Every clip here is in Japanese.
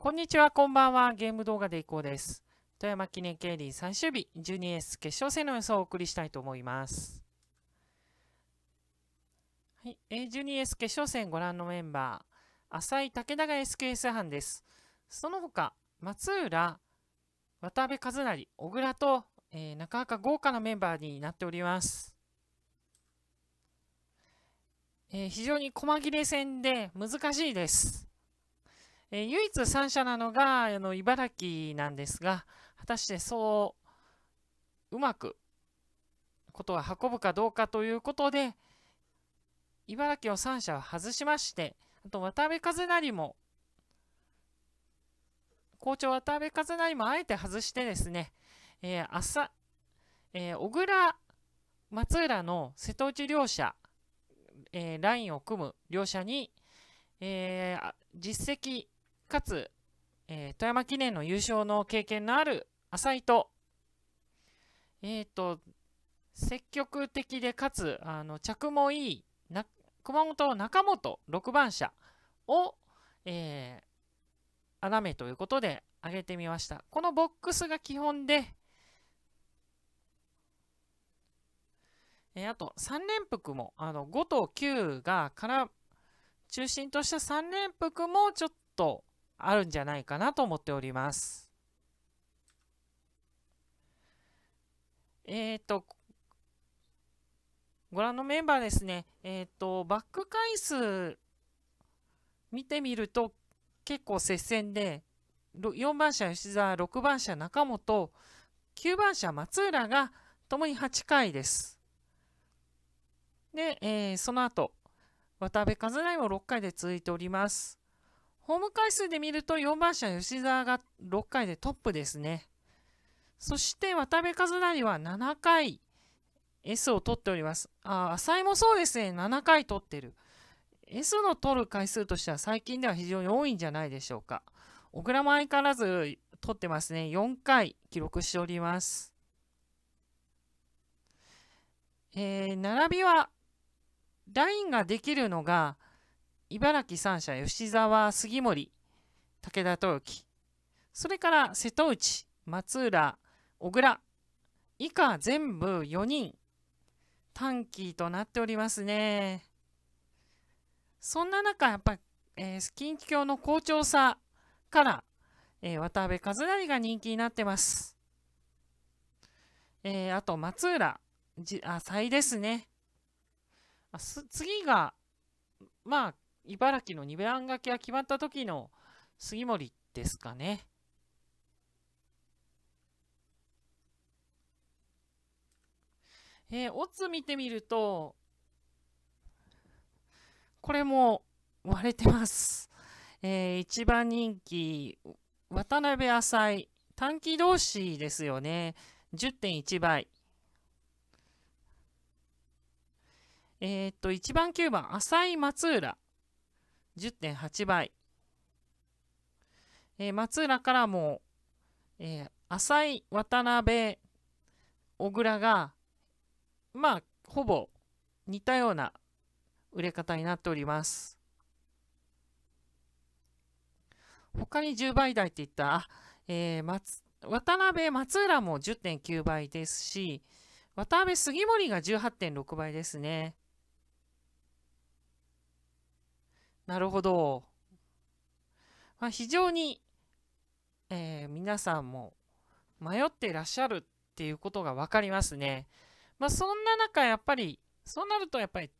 こんにちは、こんばんは。ゲーム動画でいこうです。富山記念競輪最終日、12S 決勝戦の予想をお送りしたいと思います。はい、12S 決勝戦ご覧のメンバー、浅井武田が SKS 班です。その他、松浦、渡辺和成、小倉と、えー、なかなか豪華なメンバーになっております。えー、非常に細切れ戦で難しいです。え唯一三者なのがあの茨城なんですが果たしてそううまくことは運ぶかどうかということで茨城を三社外しましてあと渡辺和成も校長渡辺和成もあえて外してですね、えー、朝、えー、小倉松浦の瀬戸内両社、えー、ラインを組む両社に、えー、実績かつ、えー、富山記念の優勝の経験のある浅井と、えっ、ー、と、積極的でかつ、あの、着もいい、な熊本中本6番車を、えー、穴目ということで上げてみました。このボックスが基本で、えー、あと3連複も、あの、5と9がから、中心とした3連複もちょっとあるんじゃないかなと思っております。えっ、ー、と、ご覧のメンバーですね、えっ、ー、と、バック回数見てみると結構接戦で、4番車吉沢、6番車中本、9番車松浦がともに8回です。で、えー、その後、渡辺和成も6回で続いております。ホーム回数で見ると4番車吉沢が6回でトップですね。そして渡部和成は7回 S を取っております。あ浅井もそうですね、7回取ってる。S の取る回数としては最近では非常に多いんじゃないでしょうか。小倉も相変わらず取ってますね。4回記録しております。えー、並びはラインができるのが茨城三社吉沢杉森武田豊樹それから瀬戸内松浦小倉以下全部4人短期となっておりますねそんな中やっぱり、えー、近畿教の好調さから、えー、渡辺和成が人気になってます、えー、あと松浦じ浅井ですねあす次がまあ茨城の2番掛けが決まった時の杉森ですかね。えー、オッズ見てみると、これも割れてます。えー、1番人気、渡辺浅井、短期同士ですよね。10.1倍。えー、っと、1番9番、浅井松浦。10.8倍、えー、松浦からも、えー、浅井渡辺小倉がまあほぼ似たような売れ方になっております他に10倍台っていった、えー、松渡辺松浦も10.9倍ですし渡辺杉森が18.6倍ですね。なるほど。まあ、非常に、えー、皆さんも迷ってらっしゃるっていうことが分かりますね。まあ、そんな中やっぱりそうなるとやっぱり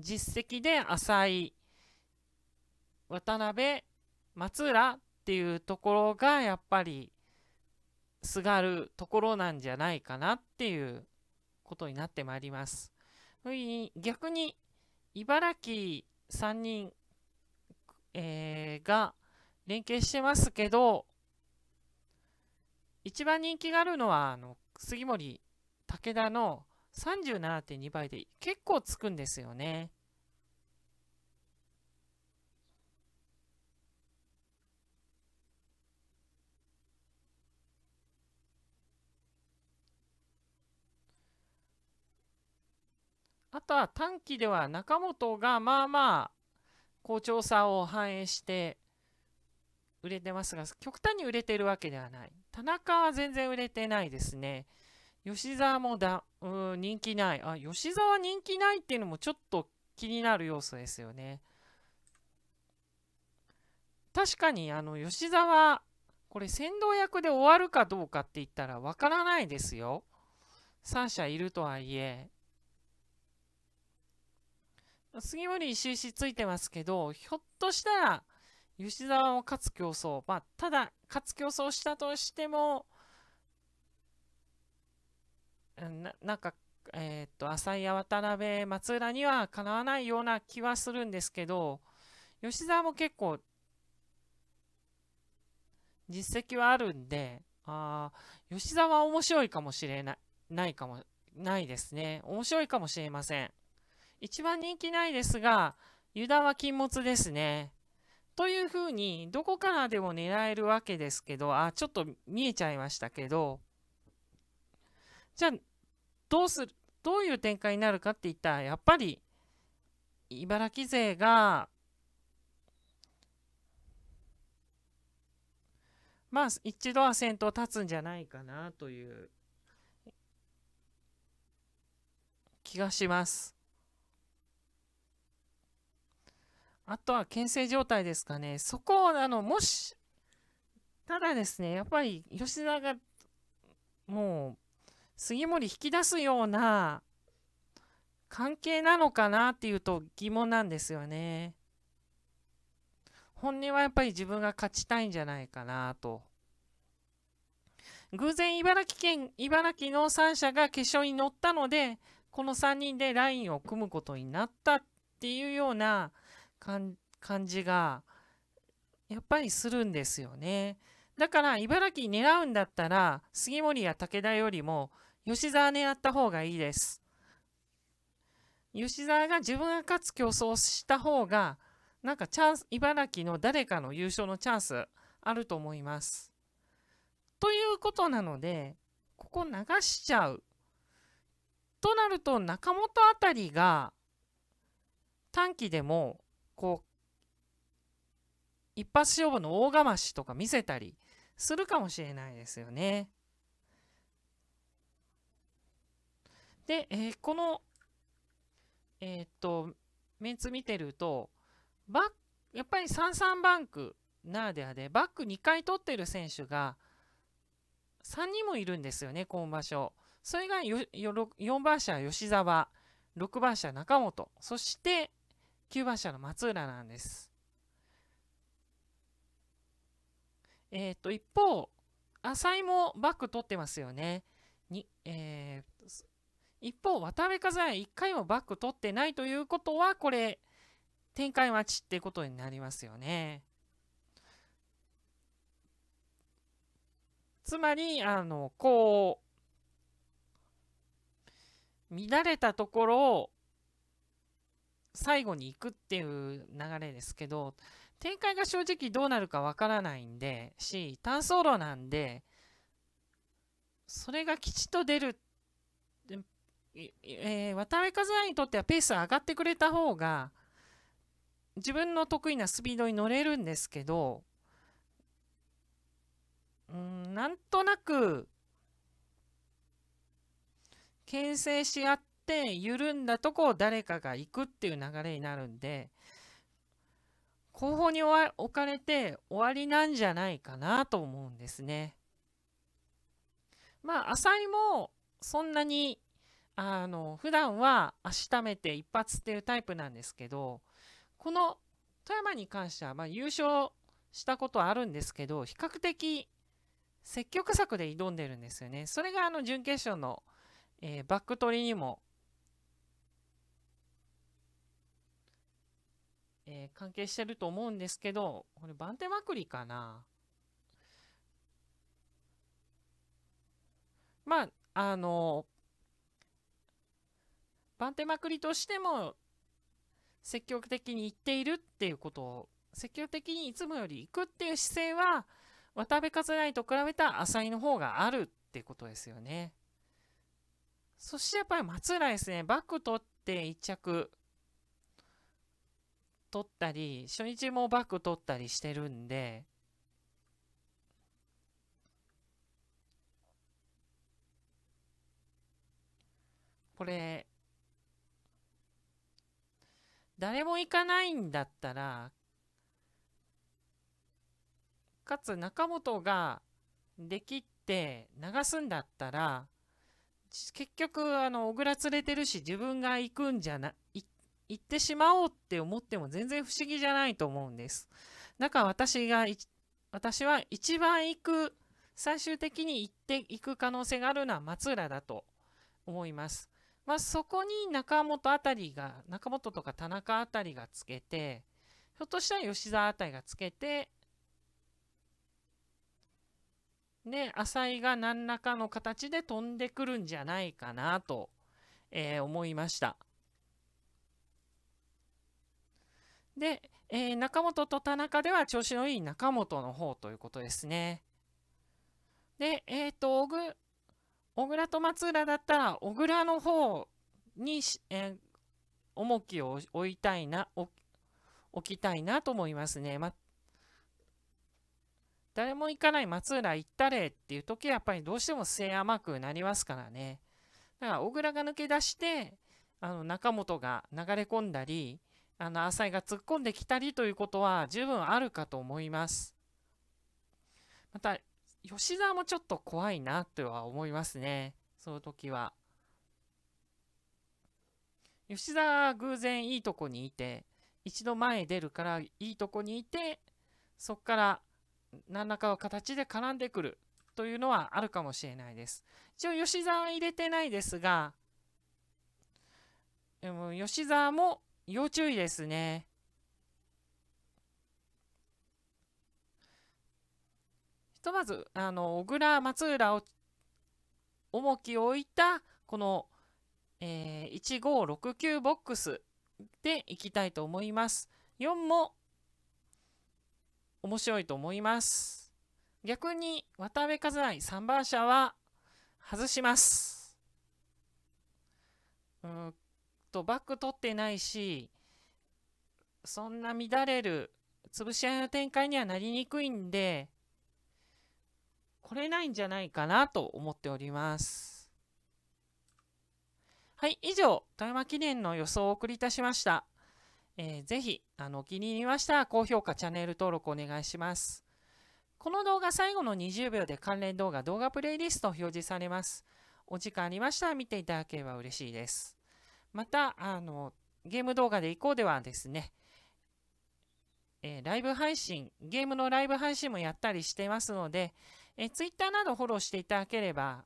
実績で浅い渡辺松浦っていうところがやっぱりすがるところなんじゃないかなっていうことになってまいります。逆に茨城3人えー、が連携してますけど、一番人気があるのは、あの杉森武田の37.2倍で結構つくんですよね。あとは短期では中本がまあまあ好調さを反映して売れてますが極端に売れてるわけではない田中は全然売れてないですね吉沢もだうん人気ないあ吉沢人気ないっていうのもちょっと気になる要素ですよね確かにあの吉沢これ先導役で終わるかどうかって言ったらわからないですよ3社いるとはいえ杉森石石ついてますけど、ひょっとしたら、吉沢を勝つ競争、まあ、ただ、勝つ競争したとしても、ななんか、えー、っと、浅井や渡辺、松浦にはかなわないような気はするんですけど、吉沢も結構、実績はあるんで、あ吉沢は面白いかもしれない、ないかも、ないですね。面白いかもしれません。一番人気ないですが、ユダは禁物ですね。というふうに、どこからでも狙えるわけですけど、あ、ちょっと見えちゃいましたけど、じゃあ、どうする、どういう展開になるかって言ったら、やっぱり、茨城勢が、まあ、一度は先頭立つんじゃないかなという気がします。あとは牽制状態ですかね。そこを、あの、もし、ただですね、やっぱり吉田が、もう、杉森引き出すような関係なのかなっていうと疑問なんですよね。本音はやっぱり自分が勝ちたいんじゃないかなと。偶然茨城県、茨城の3社が決勝に乗ったので、この3人でラインを組むことになったっていうような、感じがやっぱりするんですよね。だから茨城狙うんだったら杉森や武田よりも吉沢狙った方がいいです。吉沢が自分が勝つ競争をした方がなんかチャンス茨城の誰かの優勝のチャンスあると思います。ということなのでここ流しちゃう。となると中本辺りが短期でもこう一発勝負の大釜しとか見せたりするかもしれないですよね。で、えー、この、えー、っと、メンツ見てると、バック、やっぱり33バンクならではで、バック2回取ってる選手が3人もいるんですよね、今場所。それがよよ4番車、吉沢、6番車、中本、そして9番車の松浦なんです。えっ、ー、と、一方、浅井もバック取ってますよね。にえー、一方、渡辺和也1回もバック取ってないということは、これ、展開待ちってことになりますよね。つまり、あの、こう、乱れたところを最後に行くっていう流れですけど展開が正直どうなるかわからないんでし単走路なんでそれがきちっと出る、えー、渡辺和也にとってはペース上がってくれた方が自分の得意なスピードに乗れるんですけどうんなんとなく牽制し合ってって緩んだとこを誰かが行くっていう流れになるんで後方に置かれて終わりなんじゃないかなと思うんですね。まあ浅井もそんなにあの普段は足ためて一発っていうタイプなんですけどこの富山に関しては、まあ、優勝したことはあるんですけど比較的積極策で挑んでるんですよね。それがあの準決勝の、えー、バック取りにもえー、関係してると思うんですけど、これ番手まくりかな。まあ、あの、番手まくりとしても、積極的にいっているっていうことを、積極的にいつもより行くっていう姿勢は、渡部和成と比べた浅井の方があるってことですよね。そしてやっぱり松浦ですね、バック取って1着、取ったり、初日もバック取ったりしてるんで、これ、誰も行かないんだったら、かつ中本ができって流すんだったら、結局、あの、小倉連れてるし、自分が行くんじゃな、行ってしまおうって思っても全然不思議じゃないと思うんです。だから私が、私は一番行く、最終的に行っていく可能性があるのは松浦だと思います。まあ、そこに中本あたりが、中本とか田中あたりがつけて、ひょっとしたら吉沢あたりがつけて、で、浅井が何らかの形で飛んでくるんじゃないかなと、えー、思いました。で、えー、中本と田中では調子のいい中本の方ということですね。で、えっ、ー、と、小倉小倉と松浦だったら、小倉の方にし、えー、重きを置いたいな、置きたいなと思いますね。ま、誰も行かない松浦行ったれっていう時は、やっぱりどうしても末甘くなりますからね。だから、小倉が抜け出して、あの中本が流れ込んだり、あの浅井が突っ込んできたりということは十分あるかと思います。また、吉沢もちょっと怖いなとは思いますね。その時は。吉沢偶然いいとこにいて、一度前へ出るからいいとこにいて、そこから何らかの形で絡んでくるというのはあるかもしれないです。一応吉沢は入れてないですが、でも吉沢も要注意ですね。ひとまず、あの、小倉、松浦を重きを置いた、この、えー、1569ボックスでいきたいと思います。4も面白いと思います。逆に渡辺和也3番車は外します。うんとバック取ってないし、そんな乱れる、潰し合いの展開にはなりにくいんで、これないんじゃないかなと思っております。はい、以上、富山記念の予想をお送りいたしました。えー、ぜひ、あの、気に入りましたら高評価、チャンネル登録お願いします。この動画最後の20秒で関連動画、動画プレイリスト表示されます。お時間ありましたら見ていただければ嬉しいです。また、あの、ゲーム動画でいこうではですね、えー、ライブ配信、ゲームのライブ配信もやったりしてますので、えー、Twitter などフォローしていただければ、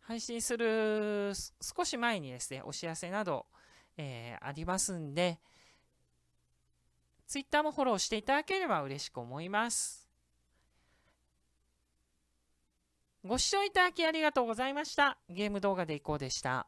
配信する少し前にですね、お知らせなど、えー、ありますんで、Twitter もフォローしていただければ嬉しく思います。ご視聴いただきありがとうございました。ゲーム動画でいこうでした。